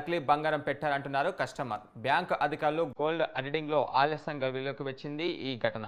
నకిలీ బంగారం పెట్టారంటున్నారు కస్టమర్ బ్యాంకు అధికారులు గోల్డ్ లో ఆలస్యంగా వెలుగులోకి వచ్చింది ఈ ఘటన